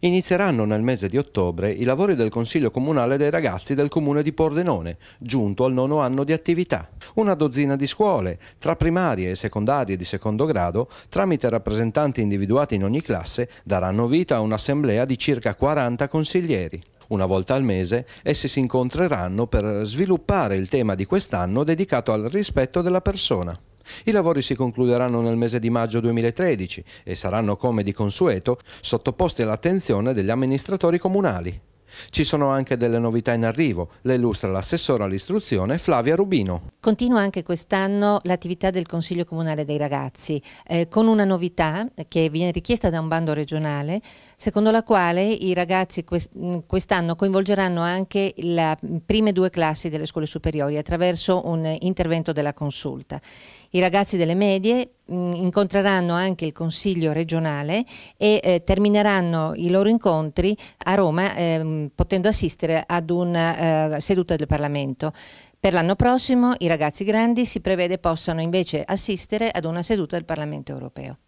inizieranno nel mese di ottobre i lavori del Consiglio Comunale dei Ragazzi del Comune di Pordenone, giunto al nono anno di attività. Una dozzina di scuole, tra primarie e secondarie di secondo grado, tramite rappresentanti individuati in ogni classe, daranno vita a un'assemblea di circa 40 consiglieri. Una volta al mese essi si incontreranno per sviluppare il tema di quest'anno dedicato al rispetto della persona. I lavori si concluderanno nel mese di maggio 2013 e saranno, come di consueto, sottoposti all'attenzione degli amministratori comunali. Ci sono anche delle novità in arrivo, le illustra l'assessora all'istruzione Flavia Rubino. Continua anche quest'anno l'attività del Consiglio Comunale dei Ragazzi, eh, con una novità che viene richiesta da un bando regionale, secondo la quale i ragazzi mm, quest'anno coinvolgeranno anche le prime due classi delle scuole superiori attraverso un intervento della consulta. I ragazzi delle medie mh, mm, incontreranno anche il Consiglio regionale e eh, termineranno i loro incontri a Roma ehm, potendo assistere ad una eh, seduta del Parlamento. Per l'anno prossimo i ragazzi grandi si prevede possano invece assistere ad una seduta del Parlamento europeo.